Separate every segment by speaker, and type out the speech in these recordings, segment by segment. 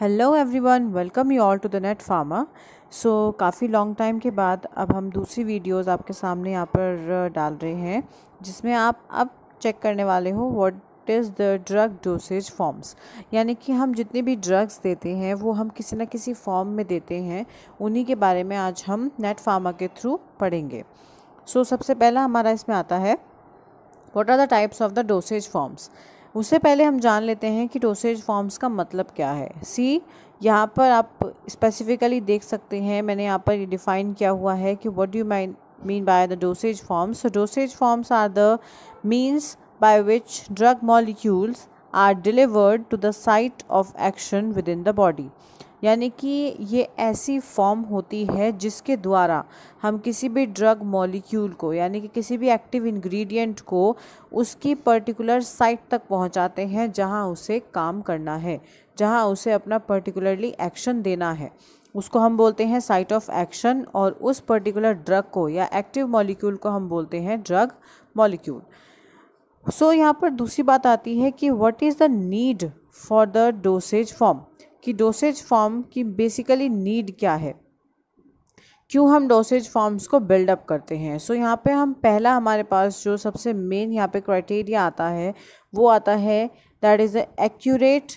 Speaker 1: hello everyone welcome you all to the Net Pharma so काफ़ी long time के बाद अब हम दूसरी वीडियोस आपके सामने यहाँ पर डाल रहे हैं जिसमें आप अब चेक करने वाले हो what is the drug dosage forms यानी कि हम जितने भी ड्रग्स देते हैं वो हम किसी ना किसी फॉर्म में देते हैं उन्हीं के बारे में आज हम नेट फार्मा के थ्रू पढ़ेंगे सो so, सबसे पहला हमारा इसमें आता है what are the types of the dosage forms उससे पहले हम जान लेते हैं कि डोसेज फॉर्म्स का मतलब क्या है सी यहाँ पर आप स्पेसिफिकली देख सकते हैं मैंने यहाँ पर डिफ़ाइन किया हुआ है कि what do mine mean by the dosage forms dosage forms are the means by which drug molecules are delivered to the site of action within the body यानी कि ये ऐसी फॉर्म होती है जिसके द्वारा हम किसी भी ड्रग मॉलिक्यूल को यानी कि किसी भी एक्टिव इंग्रेडिएंट को उसकी पर्टिकुलर साइट तक पहुंचाते हैं जहां उसे काम करना है जहां उसे अपना पर्टिकुलरली एक्शन देना है उसको हम बोलते हैं साइट ऑफ एक्शन और उस पर्टिकुलर ड्रग को या एक्टिव मॉलिक्यूल को हम बोलते हैं ड्रग मॉलिक्यूल सो यहाँ पर दूसरी बात आती है कि what is the need for the dosage form कि डोसेज फॉर्म की बेसिकली नीड क्या है क्यों हम डोसेज फॉर्म्स को बिल्डअप करते हैं सो so, यहाँ पे हम पहला हमारे पास जो सबसे मेन यहाँ पे क्राइटेरिया आता है वो आता है दैट इज़ एक्यूरेट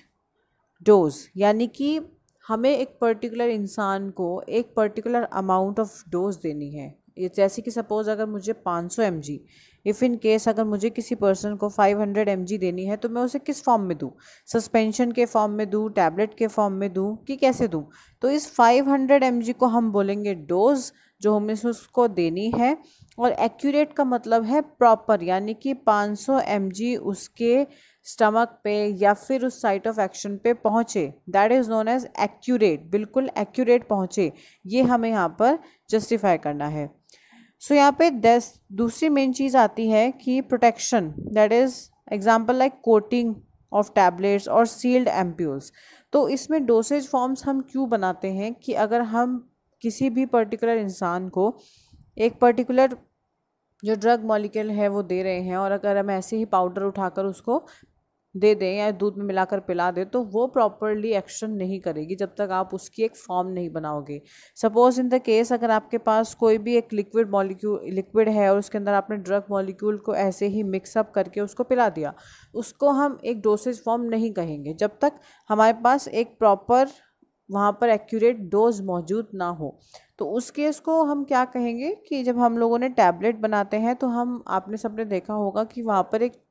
Speaker 1: डोज यानी कि हमें एक पर्टिकुलर इंसान को एक पर्टिकुलर अमाउंट ऑफ डोज देनी है ये जैसे कि सपोज़ अगर मुझे 500 सौ इफ़ इन केस अगर मुझे किसी पर्सन को 500 हंड्रेड देनी है तो मैं उसे किस फॉर्म में दूँ सस्पेंशन के फॉर्म में दूँ टैबलेट के फॉर्म में दूँ कि कैसे दूँ तो इस 500 हंड्रेड को हम बोलेंगे डोज जो हमें उसको देनी है और एक्यूरेट का मतलब है प्रॉपर यानी कि 500 सौ उसके स्टमक पे या फिर उस साइट ऑफ एक्शन पे पहुँचे that is known as accurate बिल्कुल एक्यूरेट पहुँचे ये हमें यहाँ पर जस्टिफाई करना है सो so, यहाँ पे दस दूसरी मेन चीज़ आती है कि protection that is example like coating of tablets और सील्ड एम्प्यूल्स तो इसमें डोसेज फॉर्म्स हम क्यों बनाते हैं कि अगर हम किसी भी पर्टिकुलर इंसान को एक पर्टिकुलर जो ड्रग मॉलिक्यूल है वो दे रहे हैं और अगर हम ऐसे ही पाउडर उठाकर उसको दे दें या दूध में मिलाकर पिला दें तो वो प्रॉपरली एक्शन नहीं करेगी जब तक आप उसकी एक फॉर्म नहीं बनाओगे सपोज इन द केस अगर आपके पास कोई भी एक लिक्विड मॉलिक्यूल लिक्विड है और उसके अंदर आपने ड्रग मॉलिक्यूल को ऐसे ही मिक्सअप करके उसको पिला दिया उसको हम एक डोसेज फॉर्म नहीं कहेंगे जब तक हमारे पास एक प्रॉपर वहाँ पर एक्यूरेट डोज मौजूद ना हो तो उस केस को हम क्या कहेंगे कि जब हम लोगों ने टैबलेट बनाते हैं तो हम आपने सबने देखा होगा कि वहाँ पर एक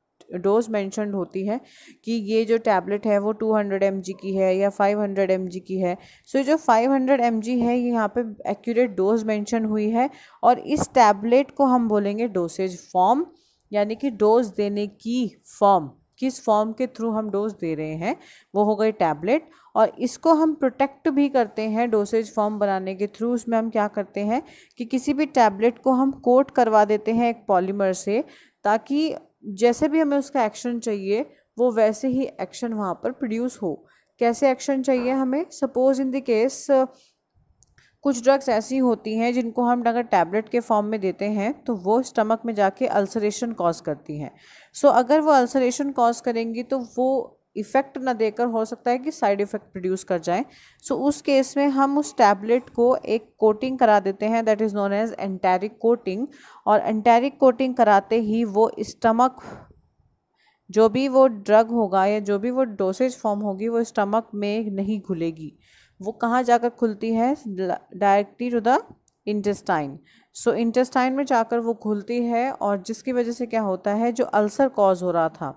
Speaker 1: डोज मैंशन होती है कि ये जो टैबलेट है वो टू हंड्रेड एम जी की है या फाइव हंड्रेड एम जी की है सो so, जो फाइव हंड्रेड एम जी है ये यहाँ पे एक्यूरेट डोज मैंशन हुई है और इस टैबलेट को हम बोलेंगे डोसेज फॉर्म यानी कि डोज देने की फॉर्म किस फॉर्म के थ्रू हम डोज दे रहे हैं वो हो गई टैबलेट और इसको हम प्रोटेक्ट भी करते हैं डोसेज फॉर्म बनाने के थ्रू उसमें हम क्या करते हैं कि किसी भी टैबलेट को हम कोट करवा देते हैं एक पॉलीमर से ताकि जैसे भी हमें उसका एक्शन चाहिए वो वैसे ही एक्शन वहाँ पर प्रोड्यूस हो कैसे एक्शन चाहिए हमें सपोज इन द केस कुछ ड्रग्स ऐसी होती हैं जिनको हम अगर टैबलेट के फॉर्म में देते हैं तो वो स्टमक में जाके अल्सरेशन कॉज करती हैं सो so, अगर वो अल्सरेशन कॉज करेंगी तो वो इफ़ेक्ट ना देकर हो सकता है कि साइड इफ़ेक्ट प्रोड्यूस कर जाए सो so, उस केस में हम उस टैबलेट को एक कोटिंग करा देते हैं that is known as enteric coating और एंटेरिक कोटिंग कराते ही वो स्टमक जो भी वो ड्रग होगा या जो भी वो डोसेज फॉर्म होगी वो स्टमक में नहीं घुलेगी वो कहाँ जाकर खुलती है directly to the intestine so intestine में जाकर वो घुलती है और जिसकी वजह से क्या होता है जो अल्सर कॉज हो रहा था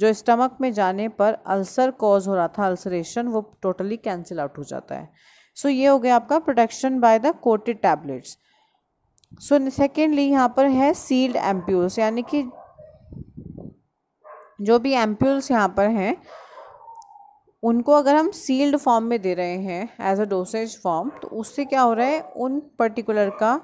Speaker 1: जो स्टमक में जाने पर अल्सर कॉज हो रहा था अल्सरेशन वो टोटली कैंसिल आउट हो जाता है सो so, ये हो गया आपका protection by the coated tablets so secondly यहाँ पर है सील्ड एम्प्यूल्स यानी कि जो भी एम्प्यूल्स यहाँ पर हैं उनको अगर हम सील्ड फॉर्म में दे रहे हैं एज अ डोसेज फॉर्म तो उससे क्या हो रहा है उन पर्टिकुलर का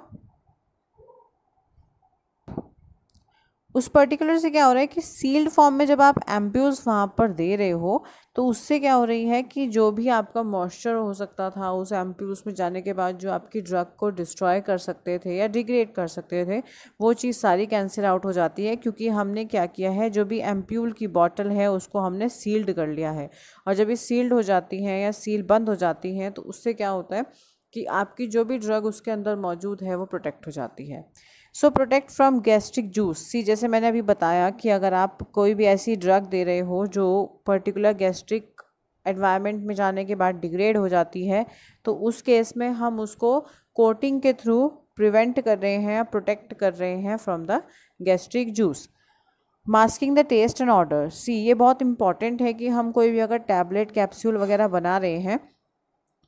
Speaker 1: उस पर्टिकुलर से क्या हो रहा है कि सील्ड फॉर्म में जब आप एम्प्यूज वहाँ पर दे रहे हो तो उससे क्या हो रही है कि जो भी आपका मॉइस्चर हो सकता था उस एम्प्यूज में जाने के बाद जो आपकी ड्रग को डिस्ट्रॉय कर सकते थे या डिग्रेड कर सकते थे वो चीज़ सारी कैंसिल आउट हो जाती है क्योंकि हमने क्या किया है जो भी एम्प्यूल की बॉटल है उसको हमने सील्ड कर लिया है और जब ये सील्ड हो जाती हैं या सील बंद हो जाती हैं तो उससे क्या होता है कि आपकी जो भी ड्रग उसके अंदर मौजूद है वो प्रोटेक्ट हो जाती है so protect from gastric juice see जैसे मैंने अभी बताया कि अगर आप कोई भी ऐसी ड्रग दे रहे हो जो पर्टिकुलर गैस्ट्रिक एनवायरनमेंट में जाने के बाद डिग्रेड हो जाती है तो उस केस में हम उसको कोटिंग के थ्रू प्रिवेंट कर रहे हैं प्रोटेक्ट कर रहे हैं from the gastric juice masking the taste and order see ये बहुत इंपॉर्टेंट है कि हम कोई भी अगर टैबलेट कैप्सूल वगैरह बना रहे हैं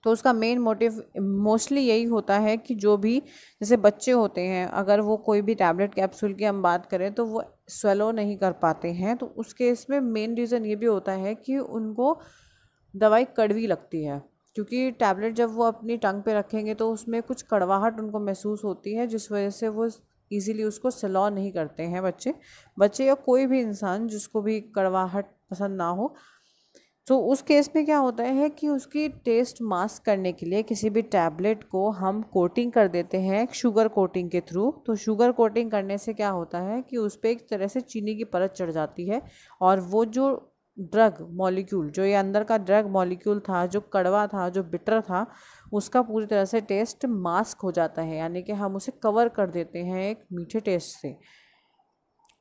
Speaker 1: तो उसका मेन मोटिव मोस्टली यही होता है कि जो भी जैसे बच्चे होते हैं अगर वो कोई भी टैबलेट कैप्सूल की हम बात करें तो वो स्वेलो नहीं कर पाते हैं तो उस केस में मेन रीज़न ये भी होता है कि उनको दवाई कड़वी लगती है क्योंकि टैबलेट जब वो अपनी टंग पे रखेंगे तो उसमें कुछ कड़वाहट उनको महसूस होती है जिस वजह से वो इजीली उसको सलॉ नहीं करते हैं बच्चे बच्चे या कोई भी इंसान जिसको भी कड़वाहट पसंद ना हो तो उस केस में क्या होता है कि उसकी टेस्ट मास्क करने के लिए किसी भी टैबलेट को हम कोटिंग कर देते हैं शुगर कोटिंग के थ्रू तो शुगर कोटिंग करने से क्या होता है कि उस पर एक तरह से चीनी की परत चढ़ जाती है और वो जो ड्रग मॉलिक्यूल जो ये अंदर का ड्रग मॉलिक्यूल था जो कड़वा था जो बिटर था उसका पूरी तरह से टेस्ट मास्क हो जाता है यानी कि हम उसे कवर कर देते हैं एक मीठे टेस्ट से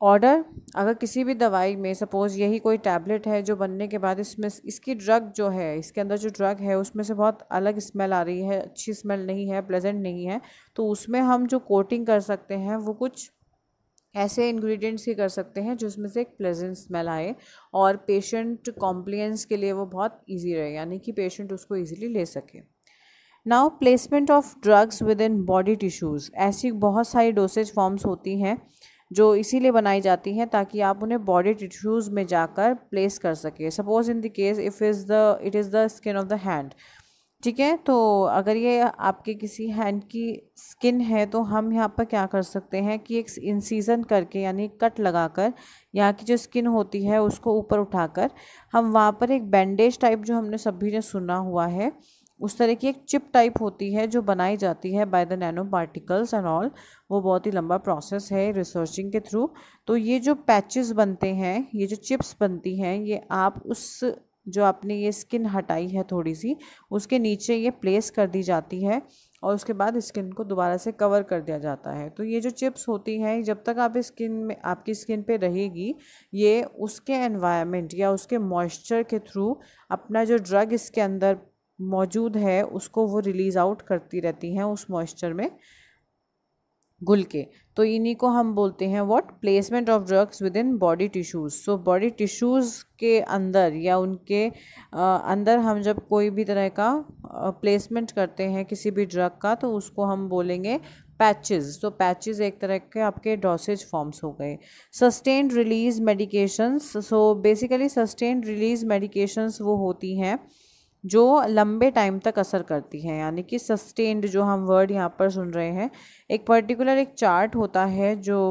Speaker 1: ऑर्डर अगर किसी भी दवाई में सपोज़ यही कोई टैबलेट है जो बनने के बाद इसमें इसकी ड्रग जो है इसके अंदर जो ड्रग है उसमें से बहुत अलग स्मेल आ रही है अच्छी स्मेल नहीं है प्लेजेंट नहीं है तो उसमें हम जो कोटिंग कर सकते हैं वो कुछ ऐसे इंग्रेडिएंट्स ही कर सकते हैं जिसमें से एक प्लेजेंट स्मेल आए और पेशेंट कॉम्प्लियंस के लिए वो बहुत ईजी रहे यानी कि पेशेंट उसको ईजीली ले सके now placement of drugs within body tissues ऐसी बहुत सारी डोसेज फॉर्म्स होती हैं जो इसीलिए बनाई जाती हैं ताकि आप उन्हें बॉडी टिश्यूज़ में जाकर प्लेस कर सके suppose in the case if is the it is the skin of the hand ठीक है तो अगर ये आपके किसी हैंड की स्किन है तो हम यहाँ पर क्या कर सकते हैं कि एक इंसीजन करके यानी कट लगाकर यहाँ की जो स्किन होती है उसको ऊपर उठाकर हम वहाँ पर एक बैंडेज टाइप जो हमने सभी ने सुना हुआ है उस तरह की एक चिप टाइप होती है जो बनाई जाती है by the nano particles and all वो बहुत ही लंबा प्रोसेस है रिसर्चिंग के थ्रू तो ये जो पैचेस बनते हैं ये जो चिप्स बनती हैं ये आप उस जो आपने ये स्किन हटाई है थोड़ी सी उसके नीचे ये प्लेस कर दी जाती है और उसके बाद स्किन को दोबारा से कवर कर दिया जाता है तो ये जो चिप्स होती हैं जब तक आप स्किन में आपकी स्किन पे रहेगी ये उसके एनवायरनमेंट या उसके मॉइस्चर के थ्रू अपना जो ड्रग इसके अंदर मौजूद है उसको वो रिलीज़ आउट करती रहती हैं उस मॉइस्चर में घुल के तो इन्हीं को हम बोलते हैं what placement of drugs within body tissues so body tissues के अंदर या उनके आ, अंदर हम जब कोई भी तरह का प्लेसमेंट करते हैं किसी भी ड्रग का तो उसको हम बोलेंगे पैचेस तो पैचेस एक तरह के आपके डोसेज फॉर्म्स हो गए sustain release medications so basically sustain release medications वो होती हैं जो लंबे टाइम तक असर करती है यानी कि सस्टेन्ड जो हम वर्ड यहाँ पर सुन रहे हैं एक पर्टिकुलर एक चार्ट होता है जो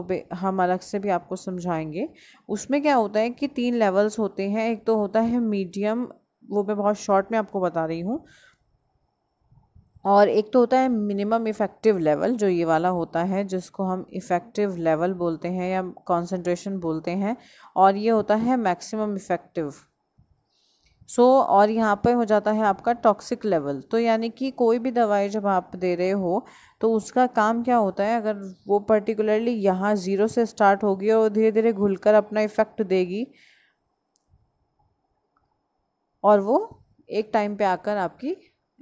Speaker 1: हम अलग से भी आपको समझाएंगे उसमें क्या होता है कि तीन लेवल्स होते हैं एक तो होता है मीडियम वो मैं बहुत शॉर्ट में आपको बता रही हूँ और एक तो होता है मिनिमम इफ़ेक्टिव लेवल जो ये वाला होता है जिसको हम इफ़ेक्टिव लेवल बोलते हैं या कंसंट्रेशन बोलते हैं और ये होता है मैक्सिमम इफ़ेक्टिव सो so, और यहाँ पर हो जाता है आपका टॉक्सिक लेवल तो यानी कि कोई भी दवाई जब आप दे रहे हो तो उसका काम क्या होता है अगर वो पर्टिकुलरली यहाँ ज़ीरो से स्टार्ट होगी और धीरे धीरे घुल अपना इफ़ेक्ट देगी और वो एक टाइम पे आकर आपकी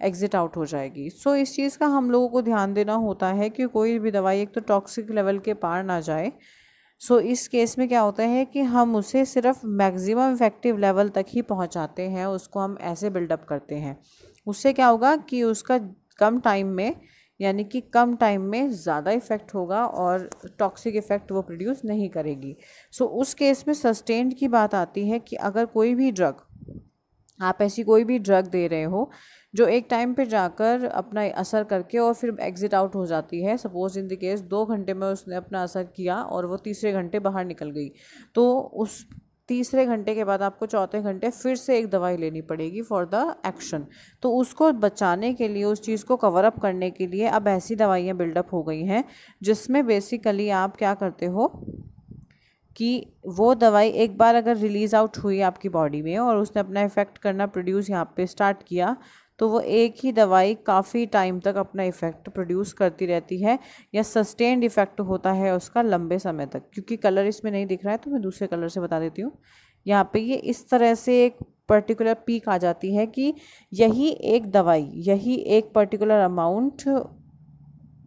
Speaker 1: एग्ज़िट आउट हो जाएगी सो so, इस चीज़ का हम लोगों को ध्यान देना होता है कि कोई भी दवाई एक तो टॉक्सिक लेवल के पार ना जाए सो so, इस केस में क्या होता है कि हम उसे सिर्फ मैक्सिमम इफेक्टिव लेवल तक ही पहुंचाते हैं उसको हम ऐसे बिल्डअप करते हैं उससे क्या होगा कि उसका कम टाइम में यानी कि कम टाइम में ज़्यादा इफ़ेक्ट होगा और टॉक्सिक इफ़ेक्ट वो प्रोड्यूस नहीं करेगी सो so, उस केस में सस्टेंड की बात आती है कि अगर कोई भी ड्रग आप ऐसी कोई भी ड्रग दे रहे हो जो एक टाइम पे जाकर अपना असर करके और फिर एग्ज़िट आउट हो जाती है सपोज़ इन द केस दो घंटे में उसने अपना असर किया और वो तीसरे घंटे बाहर निकल गई तो उस तीसरे घंटे के बाद आपको चौथे घंटे फिर से एक दवाई लेनी पड़ेगी फॉर द एक्शन तो उसको बचाने के लिए उस चीज़ को कवर अप करने के लिए अब ऐसी दवाइयाँ बिल्डअप हो गई हैं जिसमें बेसिकली आप क्या करते हो कि वो दवाई एक बार अगर रिलीज़ आउट हुई आपकी बॉडी में और उसने अपना इफ़ेक्ट करना प्रोड्यूस यहाँ पे स्टार्ट किया तो वो एक ही दवाई काफ़ी टाइम तक अपना इफ़ेक्ट प्रोड्यूस करती रहती है या सस्टेन्ड इफ़ेक्ट होता है उसका लंबे समय तक क्योंकि कलर इसमें नहीं दिख रहा है तो मैं दूसरे कलर से बता देती हूँ यहाँ पे ये इस तरह से एक पर्टिकुलर पीक आ जाती है कि यही एक दवाई यही एक पर्टिकुलर अमाउंट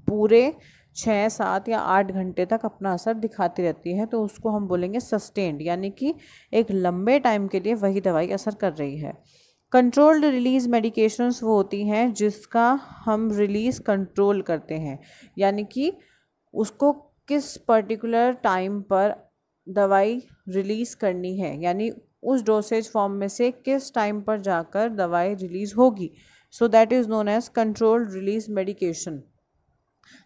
Speaker 1: पूरे छः सात या आठ घंटे तक अपना असर दिखाती रहती है तो उसको हम बोलेंगे सस्टेंड यानी कि एक लंबे टाइम के लिए वही दवाई असर कर रही है कंट्रोल्ड रिलीज़ मेडिकेशंस वो होती हैं जिसका हम रिलीज़ कंट्रोल करते हैं यानी कि उसको किस पर्टिकुलर टाइम पर दवाई रिलीज़ करनी है यानी उस डोसेज फॉर्म में से किस टाइम पर जाकर दवाई रिलीज़ होगी so that is known as controlled release medication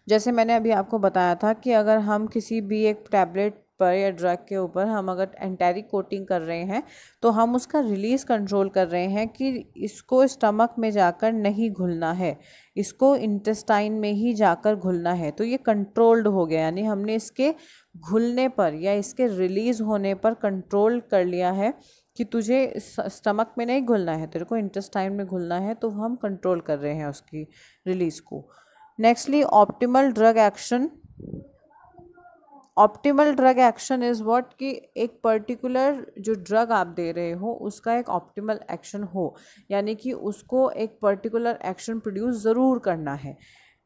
Speaker 1: जैसे मैंने अभी आपको बताया था कि अगर हम किसी भी एक टैबलेट पर या ड्रग के ऊपर हम अगर एंटेरिक कोटिंग कर रहे हैं तो हम उसका रिलीज़ कंट्रोल कर रहे हैं कि इसको स्टमक में जाकर नहीं घुलना है इसको इंटेस्टाइन में ही जाकर घुलना है तो ये कंट्रोल्ड हो गया यानी हमने इसके घुलने पर या इसके रिलीज़ होने पर कंट्रोल कर लिया है कि तुझे स्टमक में नहीं घुलना है तेरे को इंटेस्टाइन में घुलना है तो हम कंट्रोल कर रहे हैं उसकी रिलीज़ को nextly optimal drug action optimal drug action is what कि एक पर्टिकुलर जो ड्रग आप दे रहे हो उसका एक ऑप्टिमल एक्शन हो यानी कि उसको एक पर्टिकुलर एक्शन प्रोड्यूस ज़रूर करना है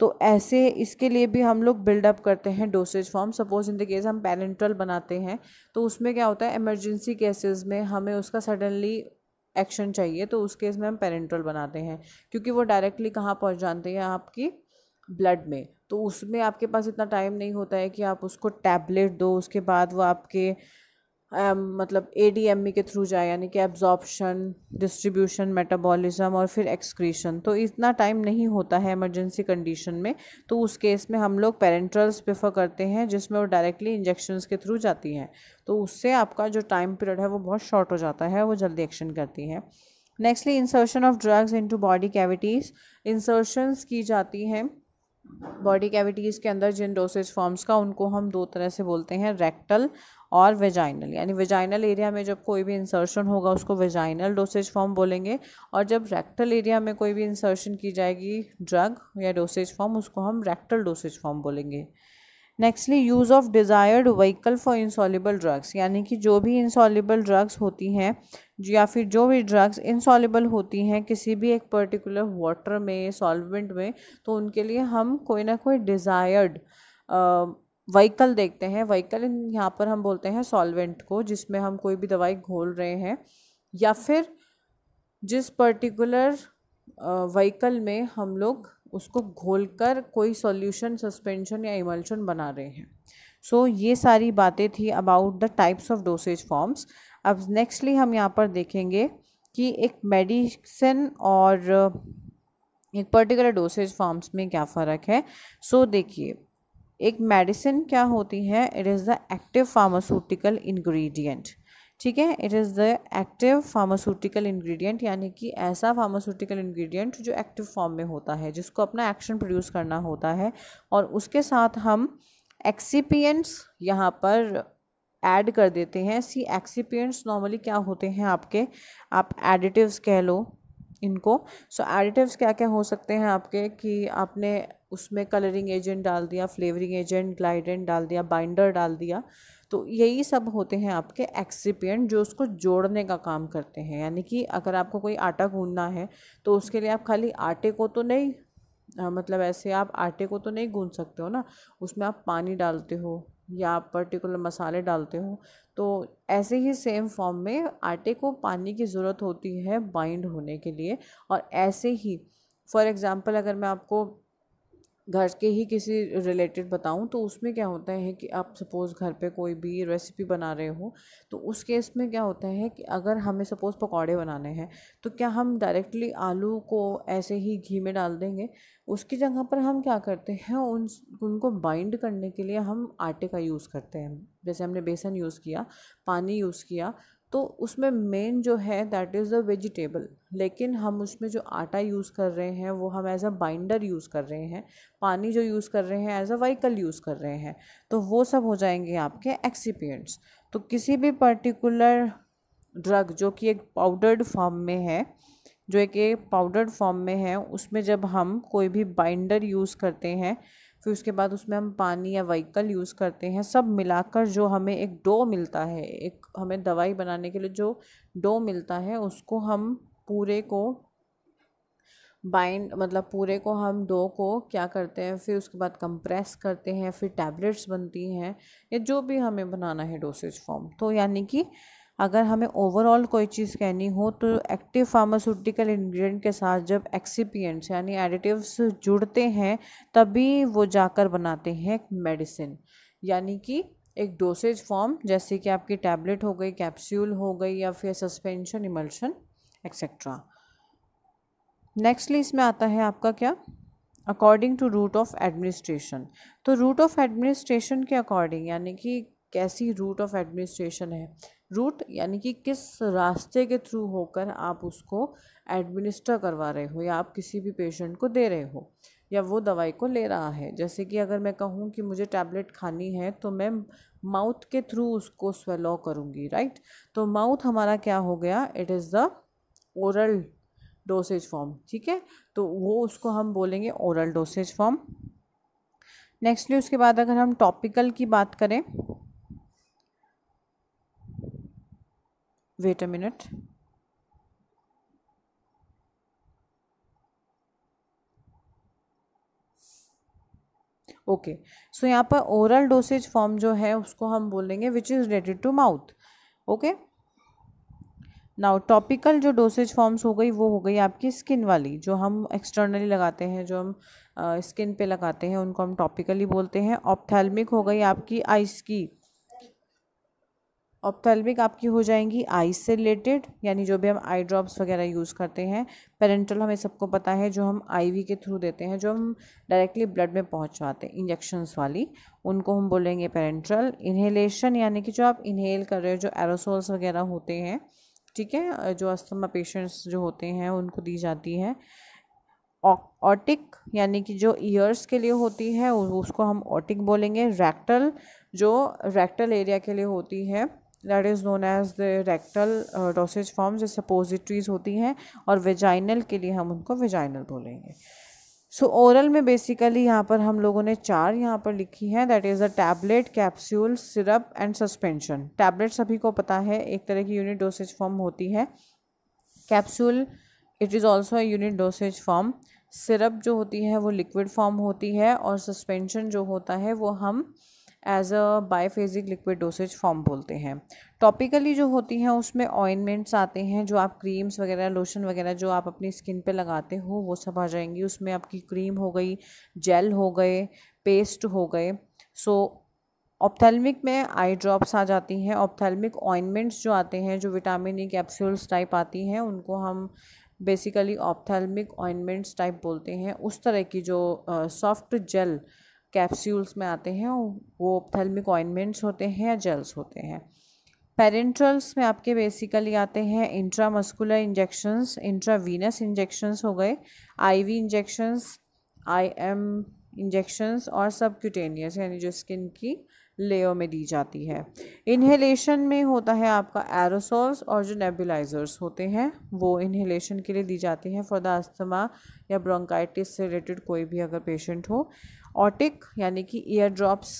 Speaker 1: तो ऐसे इसके लिए भी हम लोग बिल्डअप करते हैं dosage form suppose in the case हम पेरेंट्रल बनाते हैं तो उसमें क्या होता है इमरजेंसी केसेस में हमें उसका सडनली एक्शन चाहिए तो उस केस में हम पेरेंट्रल बनाते हैं क्योंकि वो डायरेक्टली कहाँ पहुँच जाते हैं आपकी ब्लड में तो उसमें आपके पास इतना टाइम नहीं होता है कि आप उसको टैबलेट दो उसके बाद वो आपके आ, मतलब ए डी एम ई के थ्रू जाए यानी कि एब्जॉर्प्शन डिस्ट्रीब्यूशन मेटाबॉलिज्म और फिर एक्सक्रीशन तो इतना टाइम नहीं होता है इमरजेंसी कंडीशन में तो उस केस में हम लोग पेरेंट्रल्स प्रेफर करते हैं जिसमें वो डायरेक्टली इंजेक्शन्स के थ्रू जाती हैं तो उससे आपका जो टाइम पीरियड है वो बहुत शॉर्ट हो जाता है वो जल्दी एक्शन करती हैं nextly insertion of drugs to body cavities insertions की जाती हैं बॉडी कैविटीज़ के अंदर जिन डोसेज फॉर्म्स का उनको हम दो तरह से बोलते हैं रेक्टल और वेजाइनल यानी वेजाइनल एरिया में जब कोई भी इंसर्शन होगा उसको वेजाइनल डोसेज फॉर्म बोलेंगे और जब रेक्टल एरिया में कोई भी इंसर्शन की जाएगी ड्रग या डोसेज फॉर्म उसको हम रेक्टल डोसेज फॉर्म बोलेंगे nextly use of desired vehicle for insoluble drugs यानी कि जो भी इंसॉलिबल ड्रग्स होती हैं या फिर जो भी ड्रग्स इंसॉलिबल होती हैं किसी भी एक पर्टिकुलर वाटर में सॉल्वेंट में तो उनके लिए हम कोई ना कोई डिज़ायर्ड वहीकल देखते हैं वहीकल यहाँ पर हम बोलते हैं सॉल्वेंट को जिसमें हम कोई भी दवाई घोल रहे हैं या फिर जिस पर्टिकुलर वहीकल में हम लोग उसको घोलकर कोई सॉल्यूशन सस्पेंशन या इमल्शन बना रहे हैं सो so, ये सारी बातें थी about the types of dosage forms अब नेक्स्टली हम यहाँ पर देखेंगे कि एक मेडिसिन और एक पर्टिकुलर डोसेज फॉर्म्स में क्या फ़र्क है सो so, देखिए एक मेडिसिन क्या होती है it is the active pharmaceutical ingredient ठीक है it is the active pharmaceutical ingredient यानी कि ऐसा फार्मास्यूटिकल इंग्रेडिएंट जो एक्टिव फॉर्म में होता है जिसको अपना एक्शन प्रोड्यूस करना होता है और उसके साथ हम एक्सीपियंट्स यहाँ पर ऐड कर देते हैं सी एक्सीपियंट्स नॉर्मली क्या होते हैं आपके आप एडिटिव्स कह लो इनको सो so, एडिटिव्स क्या क्या हो सकते हैं आपके कि आपने उसमें कलरिंग एजेंट डाल दिया फ्लेवरिंग एजेंट ग्लाइडेंट डाल दिया बाइंडर डाल दिया तो यही सब होते हैं आपके एक्सीपियंट जो उसको जोड़ने का काम करते हैं यानी कि अगर आपको कोई आटा गूंदना है तो उसके लिए आप खाली आटे को तो नहीं आ, मतलब ऐसे आप आटे को तो नहीं गूंद सकते हो ना उसमें आप पानी डालते हो या आप पर्टिकुलर मसाले डालते हो तो ऐसे ही सेम फॉर्म में आटे को पानी की ज़रूरत होती है बाइंड होने के लिए और ऐसे ही फॉर एग्ज़ाम्पल अगर मैं आपको घर के ही किसी रिलेटेड बताऊं तो उसमें क्या होता है कि आप सपोज़ घर पे कोई भी रेसिपी बना रहे हो तो उस केस में क्या होता है कि अगर हमें सपोज़ पकौड़े बनाने हैं तो क्या हम डायरेक्टली आलू को ऐसे ही घी में डाल देंगे उसकी जगह पर हम क्या करते हैं उन उनको बाइंड करने के लिए हम आटे का यूज़ करते हैं जैसे हमने बेसन यूज़ किया पानी यूज़ किया तो उसमें मेन जो है दैट इज़ द वेजिटेबल लेकिन हम उसमें जो आटा यूज़ कर रहे हैं वो हम एज़ अ बाइंडर यूज़ कर रहे हैं पानी जो यूज़ कर रहे हैं एज़ अ वहीकल यूज़ कर रहे हैं तो वो सब हो जाएंगे आपके एक्सीपियंट्स तो किसी भी पर्टिकुलर ड्रग जो कि एक पाउडर्ड फॉर्म में है जो एक पाउडर्ड फॉर्म में है उसमें जब हम कोई भी बाइंडर यूज़ करते हैं फिर उसके बाद उसमें हम पानी या वहीकल यूज़ करते हैं सब मिलाकर जो हमें एक डो मिलता है एक हमें दवाई बनाने के लिए जो डो मिलता है उसको हम पूरे को बाइंड मतलब पूरे को हम डो को क्या करते हैं फिर उसके बाद कंप्रेस करते हैं फिर टैबलेट्स बनती हैं या जो भी हमें बनाना है डोसेज फॉर्म तो यानी कि अगर हमें ओवरऑल कोई चीज़ कहनी हो तो एक्टिव फार्मास्यूटिकल इंग्रेडिएंट के साथ जब एक्सीपियंट्स यानी एडिटिव्स जुड़ते हैं तभी वो जाकर बनाते हैं मेडिसिन यानी कि एक डोसेज फॉर्म जैसे कि आपकी टैबलेट हो गई कैप्सूल हो गई या फिर सस्पेंशन इमल्शन एक्सेट्रा नेक्स्टली इसमें आता है आपका क्या according to route of administration तो रूट ऑफ एडमिनिस्ट्रेशन के अकॉर्डिंग यानी कि कैसी रूट ऑफ एडमिनिस्ट्रेशन है रूट यानी कि किस रास्ते के थ्रू होकर आप उसको एडमिनिस्टर करवा रहे हो या आप किसी भी पेशेंट को दे रहे हो या वो दवाई को ले रहा है जैसे कि अगर मैं कहूँ कि मुझे टैबलेट खानी है तो मैं माउथ के थ्रू उसको स्वेलो करूँगी राइट तो माउथ हमारा क्या हो गया it is the oral dosage form ठीक है तो वो उसको हम बोलेंगे ओरल डोसेज फॉर्म नेक्स्टली उसके बाद अगर हम टॉपिकल की बात करें wait a minute okay so यहाँ पर ओरल डोसेज फॉर्म जो है उसको हम बोलेंगे which is related to mouth okay now topical जो डोसेज फॉर्म्स हो गई वो हो गई आपकी स्किन वाली जो हम एक्सटर्नली लगाते हैं जो हम स्किन uh, पे लगाते हैं उनको हम टॉपिकली बोलते हैं ऑप्थेलमिक हो गई आपकी आइस की ऑप्थेलमिक आपकी हो जाएंगी आई से रिलेटेड यानी जो भी हम आई ड्रॉप्स वगैरह यूज़ करते हैं पेरेंटल हमें सबको पता है जो हम आईवी के थ्रू देते हैं जो हम डायरेक्टली ब्लड में पहुंचवाते हैं इंजेक्शंस वाली उनको हम बोलेंगे पेरेंट्रल इन्हेलेशन यानी कि जो आप इन्हेल कर रहे हो जो एरोसोल्स वगैरह होते हैं ठीक है जो अस्थमा पेशेंट्स जो होते हैं उनको दी जाती है ऑटिक यानी कि जो ईयर्स के लिए होती है उसको हम ऑटिक बोलेंगे रैक्टल जो रैक्टल एरिया के लिए होती है that is known as the rectal dosage form जो सपोजिट्रीज होती हैं और वेजाइनल के लिए हम उनको वेजाइनल बोलेंगे सो so, ओरल में बेसिकली यहाँ पर हम लोगों ने चार यहाँ पर लिखी है that is a tablet capsule syrup and suspension tablet सभी को पता है एक तरह की यूनिट डोसेज फॉर्म होती है capsule it is also unit dosage form syrup जो होती है वो लिक्विड फॉर्म होती है और सस्पेंशन जो होता है वो हम as a biphasic liquid dosage form बोलते हैं टॉपिकली जो होती हैं उसमें ऑइनमेंट्स आते हैं जो आप क्रीम्स वगैरह लोशन वगैरह जो आप अपनी स्किन पे लगाते हो वो सब आ जाएंगी उसमें आपकी क्रीम हो गई जेल हो गए पेस्ट हो गए सो ऑप्थेलमिक में आई ड्रॉप्स आ जाती हैं ऑप्थेलमिक ऑइनमेंट्स जो आते हैं जो विटामिन ई कैप्सूल्स टाइप आती हैं उनको हम बेसिकली ऑप्थेलमिक ऑइनमेंट्स टाइप बोलते हैं उस तरह की जो सॉफ्ट जेल कैप्सूल्स में आते हैं वो ऑप्थेलमिक ऑइनमेंट्स होते हैं या जेल्स होते हैं पेरेंट्रल्स में आपके बेसिकली आते हैं intramuscular injections intravenous injections हो गए आईवी इंजेक्शंस आईएम इंजेक्शंस और सब क्यूटेनियस यानी जो स्किन की लेयर में दी जाती है इन्हेलेशन में होता है आपका एरोसोल्स और जो नेबुलाइजर्स होते हैं वो इन्हेलेशन के लिए दी जाती हैं फॉर द अस्थमा या ब्रोंकाइटिस से रिलेटेड कोई भी अगर पेशेंट हो ऑटिक यानी कि ईयर ड्रॉप्स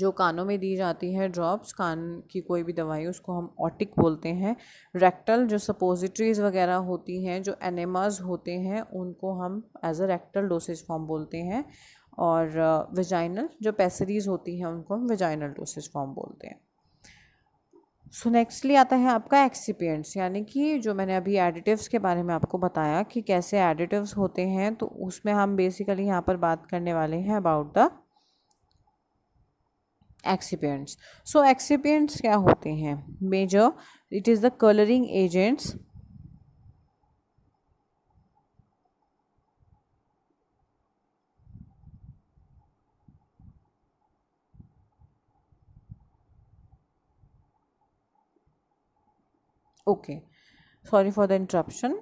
Speaker 1: जो कानों में दी जाती है ड्रॉप्स कान की कोई भी दवाई उसको हम ऑटिक बोलते हैं रेक्टल जो सपोजिटरीज़ वगैरह होती हैं जो एनेमाज होते हैं उनको हम as a rectal dosage form बोलते हैं और वेजाइनल uh, जो पेसरीज होती हैं उनको हम वेजाइनल डोसेज फॉर्म बोलते हैं सो नेक्स्टली आता है आपका एक्सीपियंट्स यानी कि जो मैंने अभी एडिटिव्स के बारे में आपको बताया कि कैसे एडिटिव्स होते हैं तो उसमें हम बेसिकली यहाँ पर बात करने वाले हैं about the excipients so excipients क्या होते हैं major it is the colouring agents okay sorry for the interruption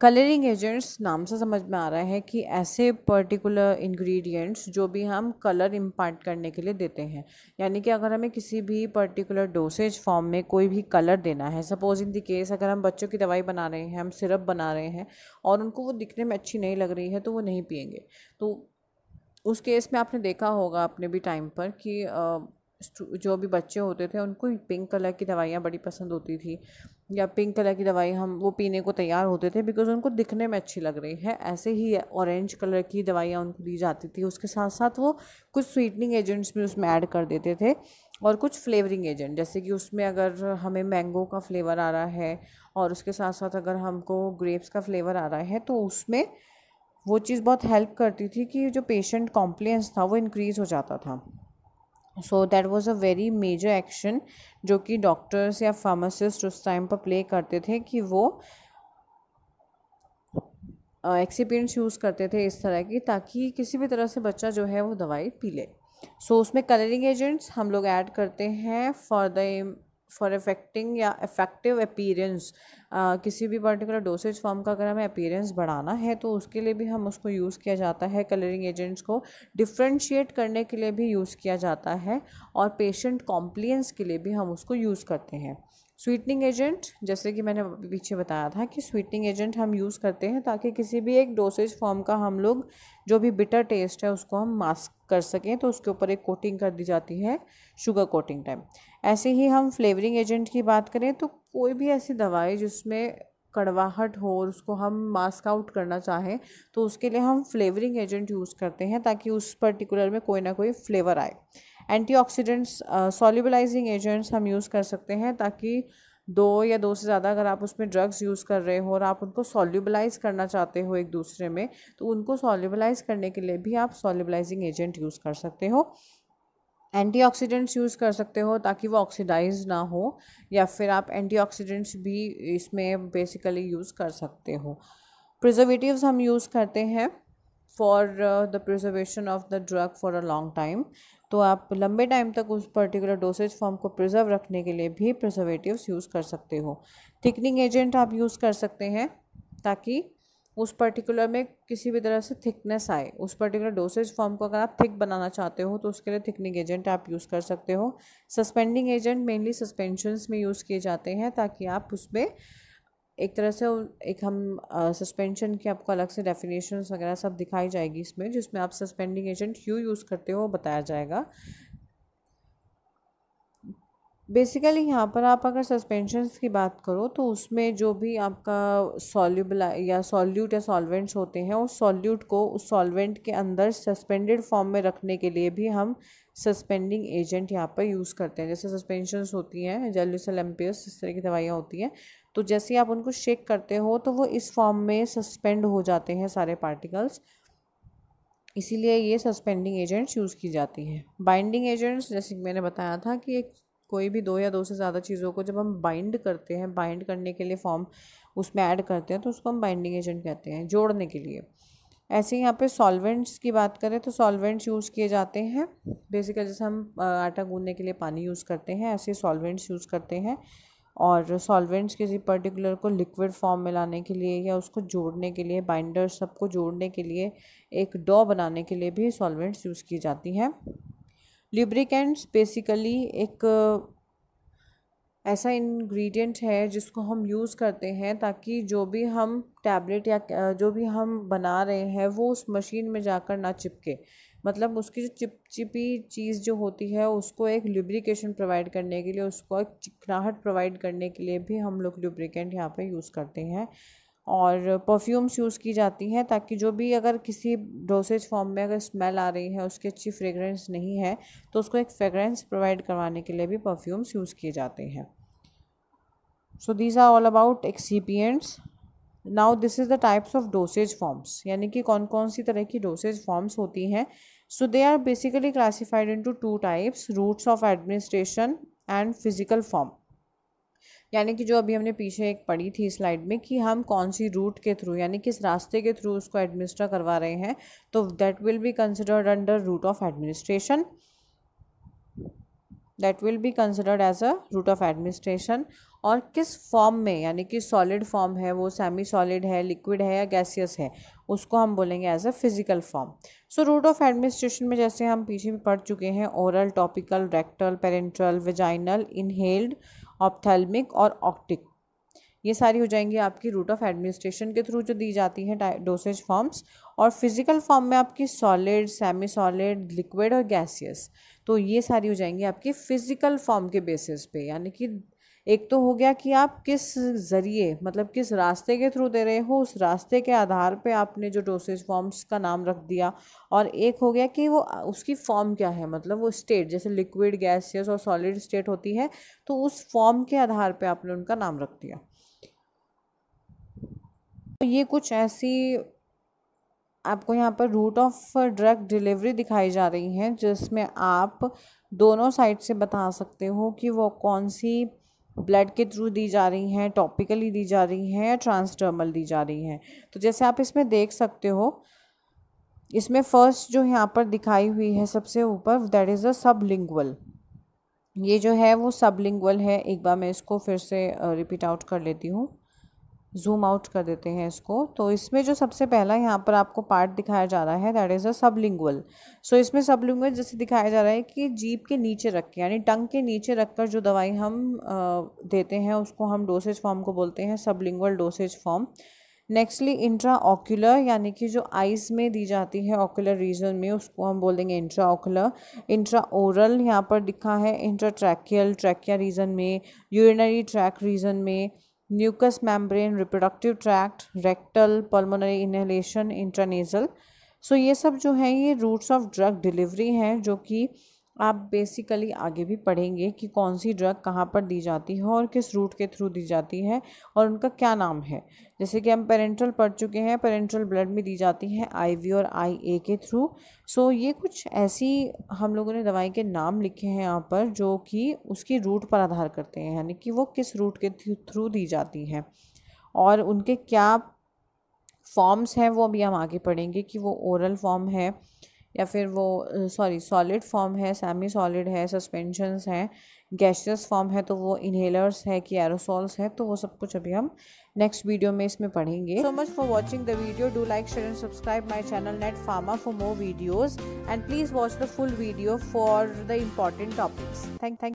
Speaker 1: colouring agents नाम से समझ में आ रहा है कि ऐसे पर्टिकुलर इंग्रेडिएंट्स जो भी हम कलर इम्पार्ट करने के लिए देते हैं यानी कि अगर हमें किसी भी पर्टिकुलर डोसेज फॉर्म में कोई भी कलर देना है सपोज इन द केस अगर हम बच्चों की दवाई बना रहे हैं हम सिरप बना रहे हैं और उनको वो दिखने में अच्छी नहीं लग रही है तो वो नहीं पियेंगे तो उस केस में आपने देखा होगा अपने भी टाइम पर कि जो भी बच्चे होते थे उनको पिंक कलर की दवाइयाँ बड़ी पसंद होती थी या पिंक कलर की दवाई हम वो पीने को तैयार होते थे बिकॉज उनको दिखने में अच्छी लग रही है ऐसे ही ऑरेंज कलर की दवाइयाँ उनको दी जाती थी उसके साथ साथ वो कुछ स्वीटनिंग एजेंट्स भी उसमें ऐड कर देते थे और कुछ फ्लेवरिंग एजेंट जैसे कि उसमें अगर हमें मैंगो का फ्लेवर आ रहा है और उसके साथ साथ अगर हमको ग्रेप्स का फ्लेवर आ रहा है तो उसमें वो चीज़ बहुत हेल्प करती थी कि जो पेशेंट कॉम्प्लेंस था वो इंक्रीज हो जाता था so that was a very major action जो कि डॉक्टर्स या फार्मासिस्ट उस टाइम पर प्ले करते थे कि वो एक्सिपियंट्स uh, यूज़ करते थे इस तरह की ताकि किसी भी तरह से बच्चा जो है वो दवाई पी ले सो so, उसमें कलरिंग एजेंट्स हम लोग ऐड करते हैं फॉर द फॉर इफेक्टिंग या इफेक्टिव अपीरेंस किसी भी पर्टिकुलर डोसेज फॉर्म का अगर हमें अपीरेंस बढ़ाना है तो उसके लिए भी हम उसको यूज़ किया जाता है कलरिंग एजेंट्स को डिफ्रेंशिएट करने के लिए भी यूज़ किया जाता है और पेशेंट कॉम्प्लियंस के लिए भी हम उसको यूज़ करते हैं स्वीटनिंग एजेंट जैसे कि मैंने पीछे बताया था कि स्वीटनिंग एजेंट हम यूज़ करते हैं ताकि किसी भी एक डोसेज फॉर्म का हम लोग जो भी बिटर टेस्ट है उसको हम मास्क कर सकें तो उसके ऊपर एक कोटिंग कर दी जाती है शुगर कोटिंग टाइम ऐसे ही हम फ्लेवरिंग एजेंट की बात करें तो कोई भी ऐसी दवाई जिसमें कड़वाहट हो और उसको हम मास्क आउट करना चाहें तो उसके लिए हम फ्लेवरिंग एजेंट यूज़ करते हैं ताकि उस पर्टिकुलर में कोई ना कोई फ्लेवर आए एंटीऑक्सीडेंट्स सॉल्यूबलाइजिंग एजेंट्स हम यूज़ कर सकते हैं ताकि दो या दो से ज़्यादा अगर आप उसमें ड्रग्स यूज़ कर रहे हो और आप उनको सॉल्यूबलाइज करना चाहते हो एक दूसरे में तो उनको सॉल्यूबलाइज करने के लिए भी आप सॉल्यूबलाइजिंग एजेंट यूज़ कर सकते हो एंटीऑक्सीडेंट्स यूज़ कर सकते हो ताकि वो ऑक्सीडाइज ना हो या फिर आप एंटीऑक्सीडेंट्स भी इसमें बेसिकली यूज़ कर सकते हो प्रिजर्वेटिव हम यूज़ करते हैं for the preservation of the drug for a long time तो आप लंबे टाइम तक उस पर्टिकुलर डोसेज फॉर्म को प्रिजर्व रखने के लिए भी प्रिजर्वेटिव यूज़ कर सकते हो थिकनिंग एजेंट आप यूज़ कर सकते हैं ताकि उस पर्टिकुलर में किसी भी तरह से थिकनेस आए उस पर्टिकुलर डोसेज फॉर्म को अगर आप थिक बनाना चाहते हो तो उसके लिए थिकनिंग एजेंट आप यूज़ कर सकते हो सस्पेंडिंग एजेंट मेनली सस्पेंशंस में यूज़ किए जाते हैं ताकि आप उसमें एक तरह से एक हम सस्पेंशन की आपको अलग से डेफिनेशन वगैरह सब दिखाई जाएगी इसमें जिसमें आप सस्पेंडिंग एजेंट क्यों यूज़ करते हो बताया जाएगा बेसिकली यहाँ पर आप अगर सस्पेंशंस की बात करो तो उसमें जो भी आपका सॉल्यूबल या सॉल्यूट या सॉल्वेंट्स होते हैं उस सॉल्यूट को उस सॉल्वेंट के अंदर सस्पेंडेड फॉर्म में रखने के लिए भी हम सस्पेंडिंग एजेंट यहाँ पर यूज़ करते हैं जैसे सस्पेंशंस होती हैं जेलुसल एम्पियस इस तरह की दवाइयाँ होती हैं तो जैसे आप उनको शेक करते हो तो वो इस फॉर्म में सस्पेंड हो जाते हैं सारे पार्टिकल्स इसीलिए ये सस्पेंडिंग एजेंट्स यूज़ की जाती हैं बाइंडिंग एजेंट्स जैसे मैंने बताया था कि एक कोई भी दो या दो से ज़्यादा चीज़ों को जब हम बाइंड करते हैं बाइंड करने के लिए फॉर्म उसमें ऐड करते हैं तो उसको हम बाइंडिंग एजेंट कहते हैं जोड़ने के लिए ऐसे ही यहाँ पे सॉल्वेंट्स की बात करें तो सॉल्वेंट्स यूज़ किए जाते हैं बेसिकली जैसे हम आटा गूंदने के लिए पानी यूज़ करते हैं ऐसे सॉल्वेंट्स यूज़ करते हैं और सॉल्वेंट्स किसी पर्टिकुलर को लिक्विड फॉर्म में लाने के लिए या उसको जोड़ने के लिए बाइंडर सबको जोड़ने के लिए एक डॉ बनाने के लिए भी सॉल्वेंट्स यूज़ की जाती हैं लिब्रिकेंट्स बेसिकली एक ऐसा इंग्रेडिएंट है जिसको हम यूज़ करते हैं ताकि जो भी हम टैबलेट या जो भी हम बना रहे हैं वो उस मशीन में जाकर ना चिपके मतलब उसकी जो चिपचिपी चीज़ जो होती है उसको एक लिब्रिकेशन प्रोवाइड करने के लिए उसको एक चिकनाहट प्रोवाइड करने के लिए भी हम लोग लुब्रिकेंट यहाँ पे यूज़ करते हैं और परफ्यूम्स यूज़ की जाती हैं ताकि जो भी अगर किसी डोसेज फॉर्म में अगर स्मेल आ रही है उसकी अच्छी फ्रेगरेंस नहीं है तो उसको एक फ्रेगरेंस प्रोवाइड करवाने के लिए भी परफ्यूम्स यूज़ किए जाते हैं so these are all about excipients now this is the types of dosage forms यानी कि कौन कौन सी तरह की डोसेज फॉर्म्स होती हैं so they are basically classified to two types routes of administration and physical form यानी कि जो अभी हमने पीछे एक पढ़ी थी स्लाइड में कि हम कौन सी रूट के थ्रू यानी किस रास्ते के थ्रू उसको एडमिनिस्टर करवा रहे हैं तो that will be considered under route of administration that will be considered as a route of administration और किस फॉर्म में यानी कि सॉलिड फॉर्म है वो सेमी सॉलिड है लिक्विड है या गैसियस है उसको हम बोलेंगे as a physical form so route of administration में जैसे हम पीछे भी पढ़ चुके हैं oral topical rectal parenteral vaginal inhaled ophthalmic और ऑप्टिक ये सारी हो जाएंगी आपकी रूट ऑफ एडमिनिस्ट्रेशन के थ्रू जो दी जाती हैं डोसेज फॉर्म्स और फिजिकल फॉर्म में आपकी सॉलिड सेमी सॉलिड लिक्विड और गैसियस तो ये सारी हो जाएंगी आपकी फिजिकल फॉर्म के बेसिस पे यानी कि एक तो हो गया कि आप किस ज़रिए मतलब किस रास्ते के थ्रू दे रहे हो उस रास्ते के आधार पे आपने जो डोसेज फॉर्म्स का नाम रख दिया और एक हो गया कि वो उसकी फॉर्म क्या है मतलब वो स्टेट जैसे लिक्विड गैसियस और सॉलिड स्टेट होती है तो उस फॉर्म के आधार पर आपने उनका नाम रख दिया तो ये कुछ ऐसी आपको यहाँ पर रूट ऑफ ड्रग डिलीवरी दिखाई जा रही है जिसमें आप दोनों साइड से बता सकते हो कि वो कौन सी ब्लड के थ्रू दी जा रही हैं टॉपिकली दी जा रही हैं या ट्रांसडर्मल दी जा रही हैं तो जैसे आप इसमें देख सकते हो इसमें फर्स्ट जो यहाँ पर दिखाई हुई है सबसे ऊपर दैट इज़ अ सब लिंगल ये जो है वो सब लिंगल है एक बार मैं इसको फिर से रिपीट आउट कर लेती हूँ जूम आउट कर देते हैं इसको तो इसमें जो सबसे पहला यहाँ पर आपको पार्ट दिखाया जा रहा है that is a sublingual so इसमें सबलिंगुअल जैसे दिखाया जा रहा है कि जीप के नीचे रख के यानी टंग के नीचे रख कर जो दवाई हम देते हैं उसको हम डोसेज फॉर्म को बोलते हैं sublingual dosage form nextly intraocular यानी कि जो आइज़ में दी जाती है ऑक्यूलर रीजन में उसको हम बोलेंगे इंट्रा ऑक्यूलर इंट्रा ओरल यहाँ पर दिखा है इंट्रा ट्रैकियल ट्रैकिया रीजन में यूरिनरी ट्रैक रीजन में mucus membrane reproductive tract rectal pulmonary inhalation intranasal so ये सब जो है ये रूट्स ऑफ ड्रग डिलीवरी हैं जो कि आप बेसिकली आगे भी पढ़ेंगे कि कौन सी ड्रग कहाँ पर दी जाती है और किस रूट के थ्रू दी जाती है और उनका क्या नाम है जैसे कि हम पेरेंट्रल पढ़ चुके हैं पेरेंट्रल ब्लड में दी जाती है आईवी और आईए के थ्रू सो ये कुछ ऐसी हम लोगों ने दवाई के नाम लिखे हैं यहाँ पर जो कि उसकी रूट पर आधार करते हैं यानी कि वो किस रूट के थ्रू दी जाती है और उनके क्या फॉर्म्स हैं वो अभी हम आगे पढ़ेंगे कि वो ओरल फॉर्म है या फिर वो सॉरी सॉलिड फॉर्म है सेमी सॉलिड है सस्पेंशंस हैं गैशियस फॉर्म है तो वो इनहेलर्स है कि एरोसॉल्स है तो वो सब कुछ अभी हम नेक्स्ट वीडियो में इसमें पढ़ेंगे so much for watching the video do like share and subscribe my channel Net Pharma for more videos and please watch the full video for the important topics thank thank